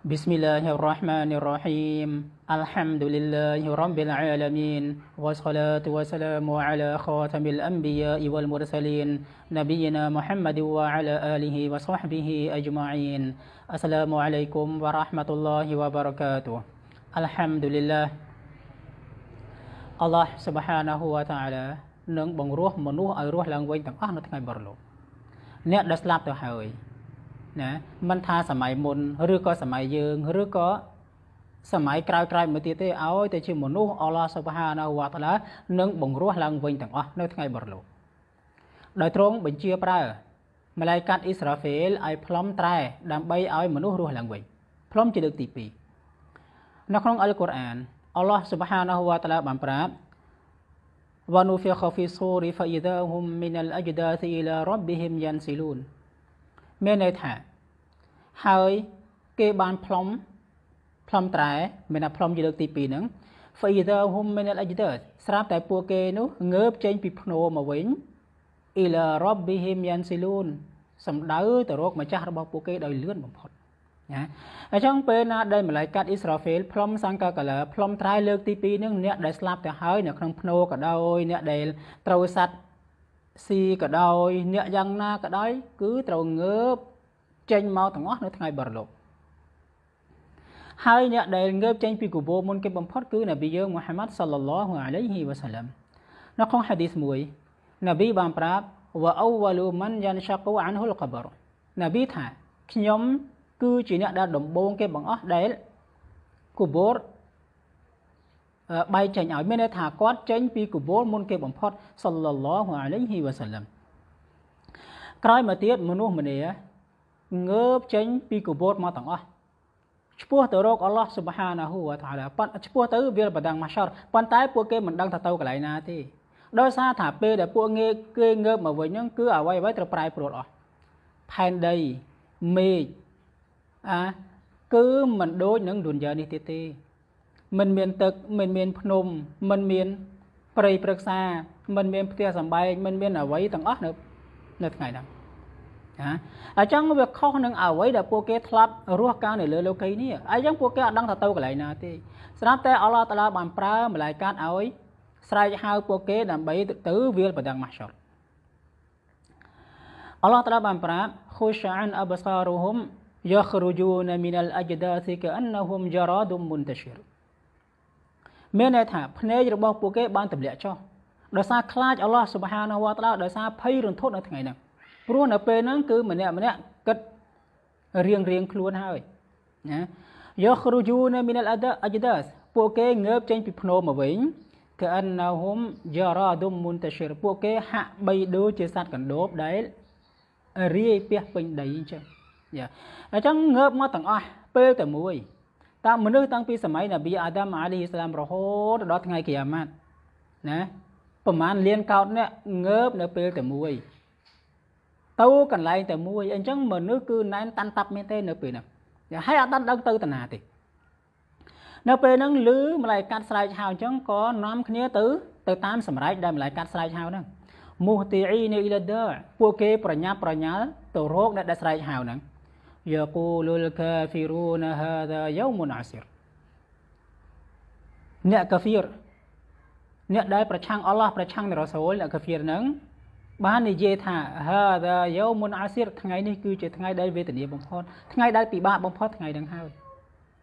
بسم الله الرحمن الرحيم الحمد لله رب العالمين والصلاة والسلام على خاتم الأنبياء والمرسلين نبينا محمد وعلى آله وصحبه أجمعين السلام عليكم ورحمة الله وبركاته الحمد لله الله سبحانه وتعالى نتنقى برلو لابتو នឹងបង្រោះមនុស្សឲ្យរស់ឡើងវិញទាំងអស់នៅថ្ងៃបរលោកអ្នកដែលស្លាប់ទៅហើយណាមិនថាសម័យមុន ឬក៏សម័យយើង ឬក៏សម័យក្រោយក្រោយមកទៀតទេឲ្យតែជាមនុស្សអល់ឡោះសុបហានវតាឡានឹងបង្រោះឡើងវិញទាំងអស់នៅថ្ងៃបរលោកដោយទ្រង់បញ្ជាប្រើ ម្លាយកាត់អ៊ីស្រាហ្វេលឲ្យផ្លំត្រែដើម្បីឲ្យមនុស្សរស់ឡើងវិញផ្លំជាលើកទី2នៅក្នុងអល់កុរអានអល់ឡោះសុបហានវតាឡាបានប្រាប់ ونفخ في الصور فإذا هم من الأجداث إلى ربهم ينسلون មានន័យថាហើយគេបានផ្លុំផ្លុំត្រែមានថាផ្លុំជាលើកទី2ហ្នឹង Faither hum minal ajdar ស្រាប់តែពួកគេនោះងើបចេញពីភ្នោមកវិញ ila rabbihim yansilun សំដៅទៅរកម្ចាស់របស់ពួកគេដោយលឿនបំផុតណាអញ្ចឹងពេលណាដែលម្លាយកាត់អ៊ីស្រាហ្វេលផ្លុំសង្កាកាឡាផ្លុំត្រៃលើកទី2នឹងអ្នកដែលស្លាប់ទៅហើយនៅក្នុងភ្នោក៏ដោយអ្នកដែលត្រូវសัตว์ស៊ីក៏ដោយ អ្នកយ៉ាងណាក៏ដោយ គឺត្រូវងើបចេញមកទាំងអស់នៅថ្ងៃបរលោកហើយអ្នកដែលងើបចេញពីគូបោមុនគេបំផុតគឺនប៊ីយើងមូហាម៉ាត់សល្លឡោះអាឡៃហ៊ីវ៉ាសាឡាំនៅក្នុងហាឌីសមួយនប៊ីបានប្រាប់វ៉ាអូវ៉ាលូម៉ាន់យ៉ានឆាកូអានហ៊ុលកបរនប៊ីថា ខ្ញុំគឺជាអ្នកដែលដំបូងគេបង្អស់ដែលគូបោបែកចេញឲ្យមានន័យថាគាត់ចេញ ពីគូបោមុន គេបំផុត សល្លឡោះអាឡៃហ៊ីវ៉ាសាឡាំក្រោយមកទៀតមនុស្សម្នាងើបចេញពីកបោតមកទាំងអស់ឈ្មោះទៅរកអល់ឡោះស៊ុបហានាហ៊ូវតាឡាប៉ុន្តែឈ្មោះទៅវាប្រដាំងម៉ាសរប៉ុន្តែ ពួកគេមិនដឹងថាទៅកន្លែងណាទេដោយសារថាពេលដែលពួកគេគេងើបមកវិញហ្នឹងគឺអ្វីអ្វីត្រូវប្រែប្រួលអស់ផែនដីមេឃអាគឺមិនដូចនឹងឌុនយ៉ានេះទៀតទេมันមានទឹកมันមានភ្នំมันមានព្រៃព្រឹក្សាมันមានផ្ទះសម្បែងมันមានអ្វីទាំងអស់នៅនៅថ្ងៃហ្នឹងណាអញ្ចឹងវាខុសនឹងអ្វីដែលពួកគេធ្លាប់រស់កាលនៅលើលោកីនេះអញ្ចឹងពួកគេអត់ដឹងថាទៅកន្លែងណាទេស្រាប់តែអល់ឡោះតាឡាបានប្រើម្លាយកាត់ឲ្យ ស្រែកហៅពួកគេដើម្បីទៅវាលប្រដាំងម៉ាស់ឆត់អល់ឡោះតាឡាបានប្រាប់ខូសានអបសារូហុំយ៉ាខ្រូជូនមីនលអជដាស៊ីកាអណ្ណហ៊ុំយ៉ារ៉ាឌុំមុនតឈិរមានន័យថាភ្នែករបស់ពួកគេបានទម្លាក់ចុះដោយសារខ្លាចអល់ឡោះស៊ុបហានវ៉ាតាឡាដោយសារភ័យរន្ធត់នៅថ្ងៃហ្នឹងព្រោះនៅពេលហ្នឹងគឺម្នាក់ម្នាក់គិតរៀងរៀងខ្លួនហើយណាយកគ្រូយូនៅមីនអដអជដាសពួកគេងើបចេញពីភ្នំមកវិញកាអណហុំយ៉ារ៉ាដុំមុនតសិរពួកគេហាក់បីដូចជាសត្វកណ្ដូបដែលរាយពះពេញដីអញ្ចឹងយ៉ាអញ្ចឹងងើបមកទាំងអស់ពេលតែមួយ តាមមនុស្សតាំងពីសម័យនប៊ីអាដាមអាឡៃហ៊ីសឡាមរហូតដល់ថ្ងៃគីយ៉ាម៉ាត់ណាប្រហែលលានកោតនេះងើបនៅពេលតែមួយទៅកន្លែងតែមួយអញ្ចឹងមនុស្សគឺណែនតាន់តាប់មែនទេនៅពេលហ្នឹងហើយអត់ដឹងទៅទៅណាទេ នៅពេលហ្នឹងឮម្លាយកាត់ស្រែកហៅអញ្ចឹងក៏នាំគ្នាទៅ ទៅតាមសម្រែកដែលម្លាយកាត់ស្រែកហៅហ្នឹងមូទីអ៊ីនីលដឺពួកគេប្រញាប់ប្រញាល់ទៅរកអ្នកដែលស្រែកហៅហ្នឹងយ៉ាគូលុលកាហ្វីរូនហាដាយូមុនអាសិរអ្នកកាហ្វៀរអ្នកដែលប្រឆាំងអល់ឡោះប្រឆាំងរ៉ូសូលអ្នកកាហ្វៀរហ្នឹងបាននិយាយថាហាដាយោមុនអាសិរថ្ងៃនេះគឺជា ថ្ងៃដែលវេទនាបំផុតថ្ងៃដែលពិបាកបំផុតថ្ងៃនឹងហើយ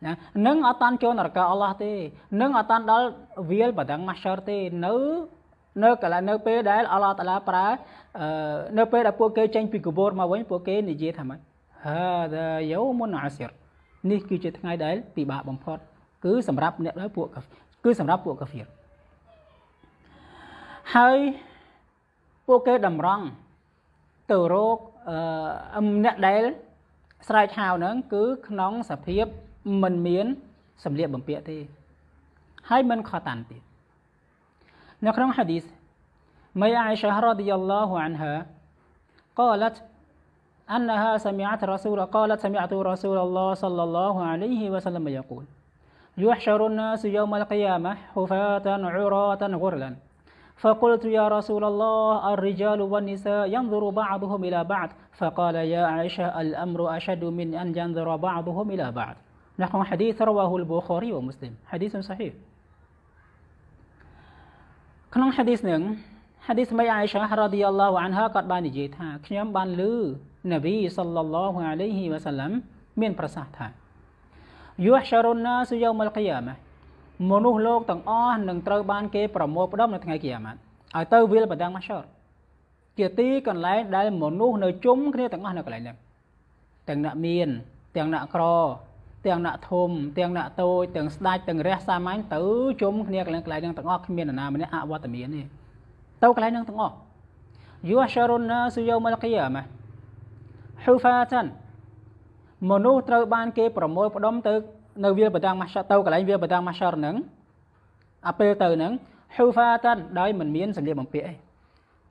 ណានឹងអត់តាន់ចូលនរកអល់ឡោះទេនឹងអត់តាន់ដល់វាលបដងម៉ាសរទេនៅនៅកន្លែងនៅពេលដែលអល់ឡោះតាឡាប្រើនៅពេលដែលពួកគេចេញពីកបូរមកវិញពួកគេនិយាយថាម៉េចហាដាយោមុនអាសិរនេះគឺជាថ្ងៃដែលពិបាកបំផុតគឺសម្រាប់អ្នកដែលពួកគឺសម្រាប់ពួកកាហ្វៀរហើយពួកគេតម្រង់ទៅរកអឺអ្នកដែល ស្រែកហៅហ្នឹង គឺក្នុងសភាពមិនមាន សម្លៀកបំពាក់ទេហើយមិនខតាន់ទៀតនៅក្នុងហាឌីសមីអាអ៊ីសារ៉ាឌីយ៉ាឡោះអានហា قالت أنها سمعت رسول قالت سمعت رسول الله صلى الله عليه وسلم يقول يحشر الناس يوم القيامة حفاة عراة غرلا فقلت يا رسول الله الرجال والنساء ينظر بعضهم إلى بعض فقال يا عائشة الأمر أشد من أن ينظر بعضهم إلى بعض نحو حديث رواه البخاري ومسلم حديث صحيح ក្នុង حديث នឹង نعم. حديث មីអាយឆារ៉ាឌីយ៉ាឡោះអានហាគាត់បាននិយាយថាខ្ញុំបានឮនប៊ីសល្លឡោះអាឡៃហ៊ីវ៉ាសាឡាំមានប្រសាសន៍ថាយុហ្សរុនណាសយមលកិយ៉ាម៉ាមនុស្សលោកទាំងអស់នឹងត្រូវបានគេប្រមូលផ្ដុំនៅថ្ងៃគិយាម៉ាត់ឲ្យទៅវាលបដាំងម៉ាសរជាទីកន្លែងដែលមនុស្សនៅជុំគ្នាទាំងអស់នៅកន្លែងនេះទាំងអ្នកមានទាំងអ្នកក្រទាំងអ្នកធំទាំងអ្នកតូចទាំងស្ដាច់ទាំងរះសាមញ្ញទៅជុំគ្នាកន្លែងកន្លែងនឹងទាំងអស់គ្មាននរណាម្នាក់អវត្តមានទេទៅកន្លែងនឹងទាំងអស់យូហារុនណាសុយោមលគីយ៉ាម៉ាហ៊ូហ្វាតានមនុស្សត្រូវបានគេប្រមូលផ្ដុំទៅនៅវាលបតាំងម៉ាសាទៅកន្លែងវាលបតាំងម៉ាសាហ្នឹងអាពេលទៅហ្នឹងហ៊ូហ្វាតាន់ដោយមិនមានសម្លៀកបំពាក់អី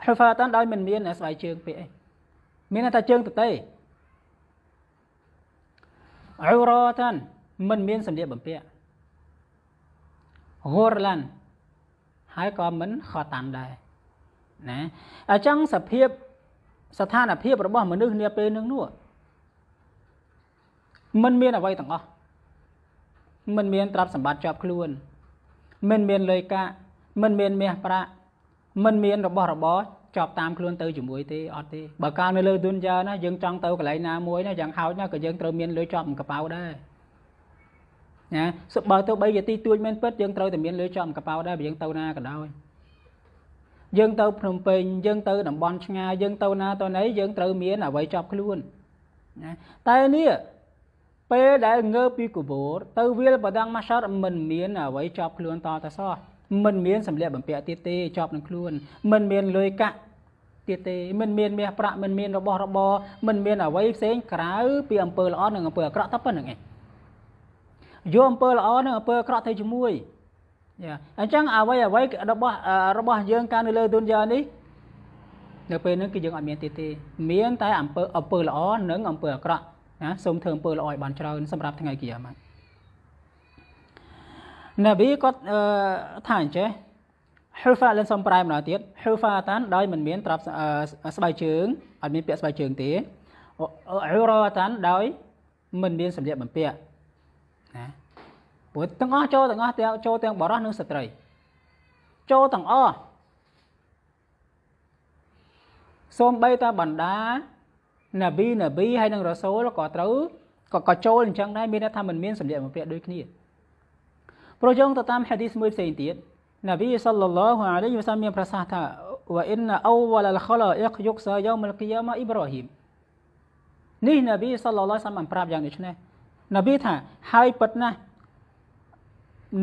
ហ៊ូហ្វាតាន់ដោយមិនមានស្បែកជើងពាក់អីមានតែជើងទទេអ៊ូរ៉ាតាន់មិនមានសម្លៀកបំពាក់ហូរឡាន់ហើយក៏មិនខតាន់ដែរណាអញ្ចឹងសភាពស្ថានភាពរបស់មនុស្សនាពេលនឹងនោះមិនមានអ្វីទាំងអស់មិនមានទ្រព្យសម្បត្តិជាប់ខ្លួនមិនមានលុយកាក់មិនមានមាសប្រាក់មិនមានរបស់របរជាប់តាមខ្លួនទៅជាមួយទេអត់ទេបើកាលនៅលើទុនយ៉ាណាយើងចង់ទៅកន្លែងណាមួយណាយ៉ាងហោចណាក៏យើងត្រូវមានលុយជាប់កប៉ៅដែរណាបើទៅបីជាទីទួចមែនពិតយើងត្រូវតែមានលុយជាប់កប៉ៅដែរបើយើងទៅណាក៏ដោយយើងទៅភ្នំពេញយើងទៅតំបន់ឆ្ងាយយើងទៅណាទៅណីយើងត្រូវមានអ្វីជាប់ខ្លួនណាតែនេះពេលដែលងើបពីគបូរទៅវាលបដាំងម៉ាសាត់មិនមានអ្វីជាប់ខ្លួនតតសោះមិនមានសម្លៀកបំពាក់ទៀតទេជាប់នឹងខ្លួន មិនមានលុយកាក់ទៀតទេមិនមានមាសប្រាក់មិនមានរបស់របរមិនមានអ្វីផ្សេងក្រៅពីអំពើល្អនិងអំពើអាក្រក់តែប៉ុណ្្នឹងឯងយកអំពើល្អនិងអំពើអាក្រក់ទៅជាមួយយ៉ាអញ្ចឹងអ្វីអ្វីរបស់របស់យើងការនៅលើទុនយ៉ានេះនៅពេលហ្នឹងគឺយើងអត់មានទៀតទេមានតែអំពើអំពើល្អនិងអំពើអាក្រក់ណាសូមធ្វើអំពើល្អឲ្យបានច្រើនសម្រាប់ថ្ងៃគីយ៉ាម៉ាណាប៊ីគាត់ថាអញ្ចេះហឺហ្វាលិនសំប្រែម្ដងទៀតហឺហ្វាតាន ដោយ មិនមានត្រាប់ស្បែកជើងអត់មានពាក់ស្បែកជើងទេអឺរ៉ាតានដោយ មិនមានសម្លៀកបំពាក់ណាព្រោះទាំងអស់ចូលទាំងអស់ទាំងចូលទាំង បរោះនិងស្ត្រីចូលទាំងអស់សូម្បីតែបណ្ដានប៊ីនប៊ីហើយនឹងរ៉ាសូលក៏ត្រូវក៏ក៏ចូលអញ្ចឹងដែរមានន័យថាมันមានសម្លៀកបំពាក់ដូចគ្នាប្រយោគទៅតាមហាឌីសមួយផ្សេងទៀតនប៊ីសល្លឡោះអាឡៃវសាមមានប្រសាសន៍ថាវ៉ាអ៊ីនអូវលលខលអ៊ីកយុកសាយមលគីយ៉ាម៉ាអ៊ីប្រូហ៊ីមនេះនប៊ីសល្លឡោះសាមបានប្រាប់យ៉ាងដូចនេះនប៊ីថាហើយពិតណាស់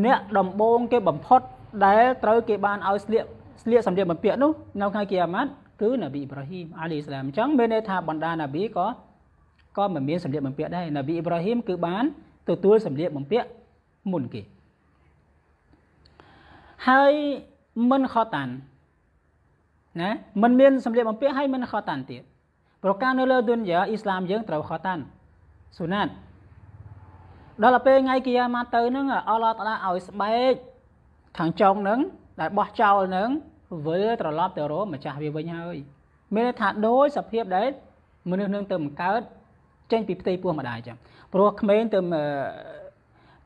អ្នកដំបូងគេបំផុត ដែល ត្រូវគេបានឲ្យស្លៀកស្លៀកសម្លៀកបំពាក់នោះនៅថ្ងៃគីយ៉ាម៉ាត់គឺនប៊ីអ៊ីប្រាហ៊ីមអាលីស្លាមអញ្ចឹងមានន័យថាបណ្ដានប៊ីក៏ក៏មិនមានសម្លៀកបំពាក់ដែរនប៊ីអ៊ីប្រាហ៊ីមគឺបានទទួលសម្លៀកបំពាក់មុនគេហើយមិនខតានណាមិនមានសម្លៀកបំពាក់ហើយមិនខតានទៀតប្រការនៅលើឌុនយ៉ាអ៊ីស្លាមយើងត្រូវខតានសុណាតដល់ពេលថ្ងៃគីយ៉ាម៉ាទៅហ្នឹងអល់ឡោះតាឲ្យស្បែកខាងចុងហ្នឹងដែលបោះចោលហ្នឹងវិលត្រឡប់ទៅរកម្ចាស់វាវិញហើយមានន័យថាដោយសភាពដែលមនុស្សនឹងទៅបង្កើតចេញពីផ្ទៃពោះម្ដាយចឹងព្រោះក្មេងទៅ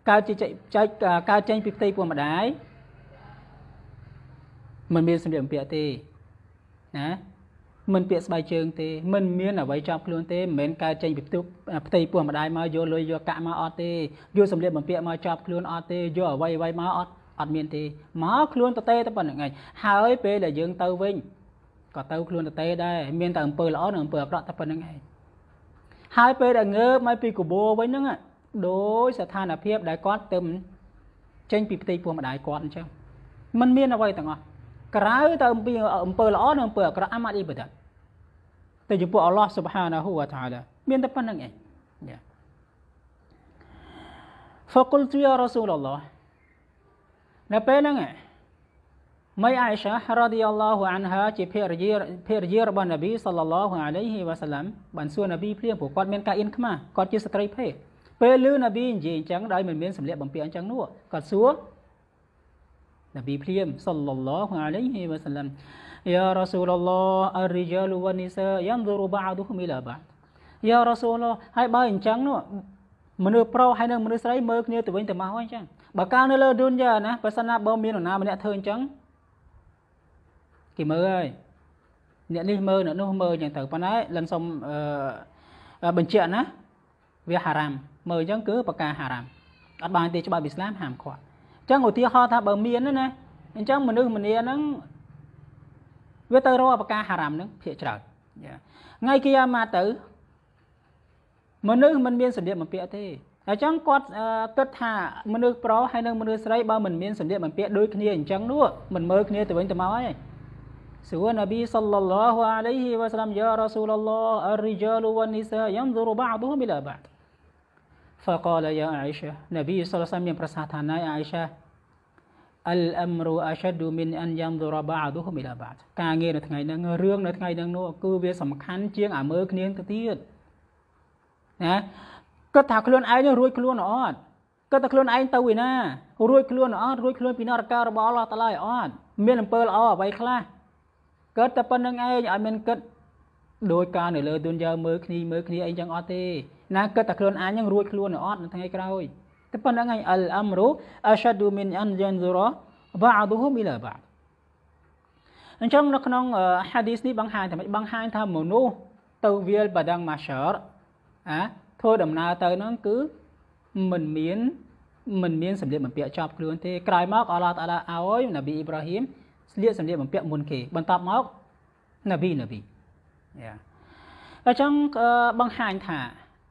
កើតជាចែកកើតចេញពីផ្ទៃពោះម្ដាយมันមានសម្ភារបំពាក់ទេណាมันពាក់ស្បែកជើងទេมันមានអ្វីចាប់ខ្លួនទេមិនមែនកើតចេញពីផ្ទុះផ្ទៃពោះម្ដាយមកយកលុយយកកាក់មកអត់ទេយកសម្ភារបំពាក់មកចាប់ខ្លួនអត់ទេយកអ្វីអ្វីមកអត់អត់មានទេមកខ្លួនតេតែប៉ុណ្្នឹងឯងហើយពេលដែលយើងទៅវិញក៏ទៅខ្លួនតេដែរមានតែអំពើល្អនិងអំពើអាក្រក់តែប៉ុណ្្នឹងឯងហើយពេលដែលងើបមកពីកបោវិញហ្នឹងដោយស្ថានភាពដែលគាត់ទៅចេញពីផ្ទៃពោះម្ដាយគាត់អញ្ចឹងมันមានអ្វីទាំងអស់ក្រៅទៅអំពីអំពើល្អនិងអំពើអាក្រក់អាម៉ាត់អ៊ីបដាតែចំពោះអល់ឡោះស៊ុបហានាហ៊ូវតាឡាមានតែប៉ុណ្្នឹងឯង فقلت يا رسول الله នៅពេលហ្នឹងមីអាយសារ៉ាឌីយ៉ាឡោះអានហាជាភរិយាភរិយារបស់នប៊ីសល្លឡោះអាឡៃហ៊ីវ៉ាសាឡាំបានសួរនប៊ីភ្លាមព្រោះគាត់មាន ការអៀនខ្មាស់គាត់ជាស្ត្រីភេទពេលឮនប៊ីនិយាយអញ្ចឹងដោយមិនមានសម្លៀកបំពាក់អញ្ចឹងនោះគាត់សួរនប៊ីភ្លាមសល្លឡោះអាឡៃហ៊ីវ៉ាសាឡាំយ៉ារ៉ាស៊ូលឡោះអរិជាលវ៉ានីសាយ៉ាំឌូរូបាឌូហ៊ុមីឡាបាយ៉ារ៉ាស៊ូលឡោះហើយបើអញ្ចឹងនោះមនុស្សប្រុសហើយនិងមនុស្សស្រីមើលគ្នាទៅវិញទៅមកអញ្ចឹងបើកាលនៅលើឌុនយ៉ាណាបើសិនណាបើមាននរណាម្នាក់ធ្វើអញ្ចឹងគេមើលហើយអ្នកនេះមើលអ្នកនោះមើលអញ្ចឹងទៅប៉ុន្តែលិនសុំបញ្ជាក់ណាវាហារ៉ាមមើលអញ្ចឹងគឺបកាហារ៉ាមអត់បានទេច្បាប់អ៊ីស្លាមហាមឃាត់អញ្ចឹងឧទាហរណ៍ថាបើមានណាអញ្ចឹងមនុស្សម្នាហ្នឹងវាទៅរកបកាហារ៉ាមហ្នឹងភាកច្រើនថ្ងៃគីយ៉ាម៉ាទៅមនុស្សមិនមានសម្លៀកបំពាក់ទេអញ្ចឹងគាត់គិតថាមនុស្សប្រុសហើយនិងមនុស្សស្រីបើមិនមានសម្លៀកបំពាក់ដូចគ្នាអញ្ចឹងនោះមិនមើលគ្នាទៅវិញទៅមកទេសួរនប៊ីសល្លឡោះអាឡៃហ៊ីវ៉ាសឡាមយ៉ារ៉ាស៊ូលឡោះអរិជាលវ៉ានីសាយ៉ាំឌុរបាប៊ូមីឡាបាដ فقال يا عائشة នប៊ីសល្លឡោះមានប្រសាសន៍ថាណៃអាយសាអលអមរូអាឆដូមីនអានយ៉ាំឌុរបាឌូមីឡាបាដការងារនៅថ្ងៃហ្នឹងរឿងនៅថ្ងៃហ្នឹងនោះគឺវាសំខាន់ជាងអាមើលគ្នាទៅទៀតណាគិតថាខ្លួនឯងរួចខ្លួនអត់គិតថាខ្លួនឯងទៅឯណារួចខ្លួនអត់រួចខ្លួនពីនរការរបស់អល់ឡោះតាឡាអត់មានអំពើល្អអ្វីខ្លះគិតតែប៉ុណ្្នឹងឯងឲ្យមានគិតដោយការនៅលើទុនយ៉ាមើលគ្នាមើលគ្នាអីចឹងអត់ទេណាគិតតែខ្លួនអញនឹងរួចខ្លួនអត់នៅថ្ងៃក្រោយតែប៉ុណ្្នឹងឯងអលអមរូអសាឌូមីនអានយ៉ានស៊ូរ៉ាបាឌូហ៊ូមីឡាបាដអញ្ចឹងនៅក្នុងហាឌីសនេះបង្ហាញថាមិនបង្ហាញថាមនុស្សទៅវាលបដងម៉ាសរអាធ្វើដំណើរទៅហ្នឹងគឺមិនមានមិនមានសម្លៀកបំពាក់ចប់ខ្លួនទេក្រោយមកអល់ឡោះតាឡាឲ្យនប៊ីអ៊ីប្រាហ៊ីមស្លៀកសម្លៀកបំពាក់មុនគេបន្ទាប់មកនប៊ីនប៊ីយ៉ាអញ្ចឹងបង្ហាញថា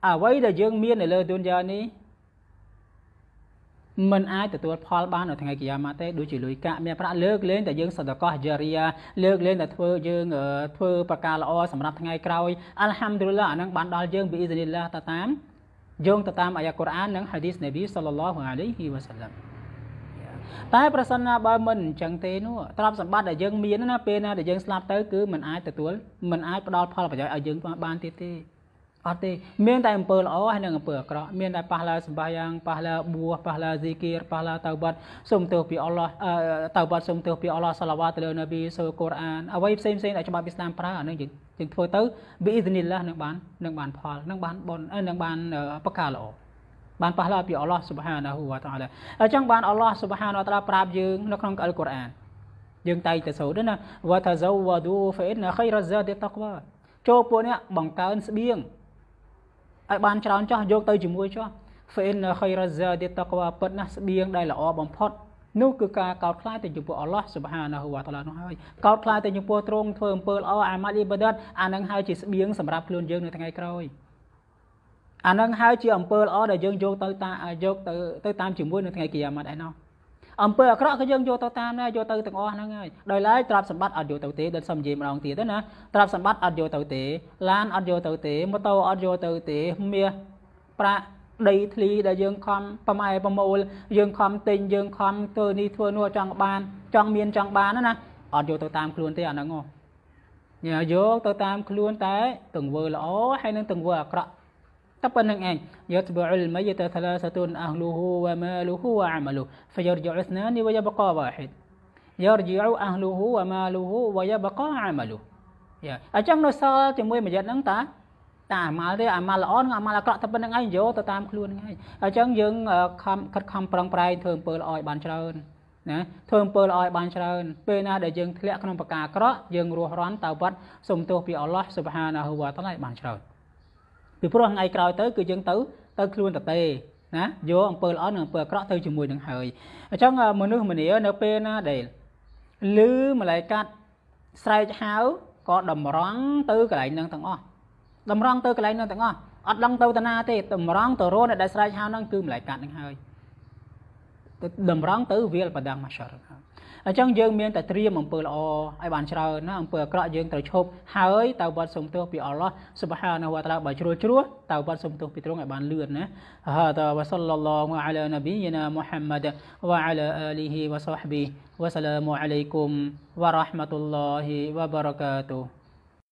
អ្វីដែលយើងមាននៅលើទុនយ៉ានេះមិនអាចទទួលផលបាននៅថ្ងៃកិយាម៉ាទេដូចជាលុយកាក់មានប្រាក់លើកលែងតែយើងសន្តកោះយារីយ៉ាលើកលែងតែធ្វើយើងធ្វើប្រការល្អសម្រាប់ថ្ងៃក្រោយអាល់ហាំឌុលឡាអានឹងបានដល់យើងពីអ៊ីសនីឡាតតាមយោងទៅតាមអាយ៉ាកូរ៉ាននិងហាឌីសនប៊ីសល្លឡោះអាឡៃហ៊ីវ៉ាសាឡាំតែប្រសិនណាបើមិនអញ្ចឹងទេនោះទ្រព្យសម្បត្តិដែលយើងមានណាពេលណាដែលយើងស្លាប់ទៅគឺมันអាចទទួលมันអាចផ្ដល់ផលប្រយោជន៍ឲ្យយើងបានទៀតទេអត់ទេមានតែអំពើល្អហើយនិងអំពើអាក្រក់មានតែប៉ះឡាសម្បាយ៉ាងប៉ះឡាបួសប៉ះឡាស៊ីគៀរប៉ះឡាតៅបាត់សូមទោសពីអល់ឡោះតៅបាត់សូមទោសពីអល់ឡោះសាឡាវ៉ាតលើនប៊ីសូកូរ៉ានអ្វីផ្សេងផ្សេងដែលច្បាប់អ៊ីស្លាមប្រើអានឹងយើងយើងធ្វើទៅប៊ីអ៊ីសនីឡានឹងបាននឹងបានផលនឹងបានបននឹងបានបកាល្អបានប៉ះឡាពីអល់ឡោះស៊ុបហានាហ៊ូវ៉ាតាអាឡាអញ្ចឹងបានអល់ឡោះស៊ុបហានាតាឡាប្រាប់យើងនៅក្នុងអល់កូរ៉ានយើងតែងតែសូត្រណាវ៉ាតាហ្សូវ៉ាឌូហ្វេនខៃរ៉ាហ្សាឌីតាក់វ៉ាចូលពួកនេះបង្កើនស្បៀងឲ្យបានច្រើនចោះយកទៅជាមួយចោះ فإن خير الزاد التقوى ពិតណាស់ស្បៀងដែលល្អបំផុតនោះគឺការកោតខ្លាចទៅចំពោះអល់ឡោះសុបហានាហ៊ូវតាឡានោះហើយកោតខ្លាចទៅចំពោះទ្រង់ធ្វើអំពើល្អអាម៉ាត់អ៊ីបាដតអានឹងហើយជាស្បៀងសម្រាប់ខ្លួនយើងនៅថ្ងៃក្រោយអានឹងហើយជាអំពើល្អដែលយើងយកទៅតាយកទៅទៅតាមជាមួយនៅថ្ងៃគីយ៉ាម៉ាត់ឯណោះអំពើអាក្រក់ក៏យើងយកទៅតាមដែរយកទៅទាំងអស់ហ្នឹងហើយដោយឡែកទ្រព្យសម្បត្តិអត់យកទៅទេដូចសុំនិយាយម្ដងទៀតណាទ្រព្យសម្បត្តិអត់យកទៅទេឡានអត់យកទៅទេម៉ូតូអត់យកទៅទេមាសប្រាក់ដីធ្លីដែលយើងខំប្រម៉ែប្រមូលយើងខំទិញយើងខំធ្វើនេះធ្វើនោះចង់បាន ចង់មានចង់បានណាអត់យកទៅតាមខ្លួនទេអាហ្នឹងហ៎យកទៅតាមខ្លួនតែទង្វើល្អហើយនឹងទង្វើអាក្រក់តែប៉ុណ្្នឹងឯងយត់បអលមយតថឡាសតុនអះលូហូវម៉ាលូហូវអាមលូហ្វយរជអ៊ស្នានីវយបកាវ៉ាហ៊ីត يرجع أهله وماله ويبقى عمله អញ្ចឹងនៅសល់ជាមួយមួយយត់ហ្នឹងតាតាអាម៉ាល់ទេអាម៉ាល់ល្អនិងអាម៉ាល់អាក្រក់តែប៉ុណ្្នឹងឯងយកទៅតាមខ្លួនហ្នឹងឯងអញ្ចឹងយើងខំខិតខំប្រឹងប្រែងធ្វើអំពើល្អឲ្យបានច្រើនណាធ្វើអំពើល្អឲ្យបានច្រើនពេលណាដែលយើងធ្លាក់ក្នុងបកាអាក្រក់យើងរស់រានតើវត្តសុំទោសពីអល់ឡោះស៊ុបហានាហ៊ូវ៉ាតាឡាបានច្រើនពីព្រោះថ្ងៃក្រោយទៅគឺយើងទៅទៅខ្លួនតទេណាយកអំពើល្អនិងអំពើអាក្រក់ទៅជាមួយនឹងហើយអញ្ចឹងមនុស្សម្នានៅពេលណាដែលឮម្លែកកាត់ស្រែកហៅក៏តម្រង់ទៅកន្លែងនឹងទាំងអស់តម្រង់ទៅកន្លែងនឹងទាំងអស់អត់ដឹងទៅតាណាទេតម្រង់ទៅរកអ្នកដែលស្រែកហៅនឹងគឺម្លែកកាត់នឹងហើយតម្រង់ទៅវាលបដាម៉ាសរហើយអញ្ចឹងយើងមានតែត្រៀមអំពើល្អឲ្យបានច្រើនណាអំពើអាក្រក់យើងត្រូវឈប់ហើយតើវត្តសុំទោសពីអល់ឡោះសុបហានៅវត្តឡាបើជ្រួលជ្រួសតើវត្តសុំទោសពីទ្រង់ឲ្យបានលឿនណាហាតើវសលឡឡងអាឡានប៊ីយណាមូហាំម៉ាត់វ៉ាអាឡាអាលីហ៊ីវ៉ាសូហប៊ីវ៉ាសឡាមូអាឡៃគុំវ៉ារ៉ាហ្មាតុលឡោហ៊ីវ៉ាបារកាតូ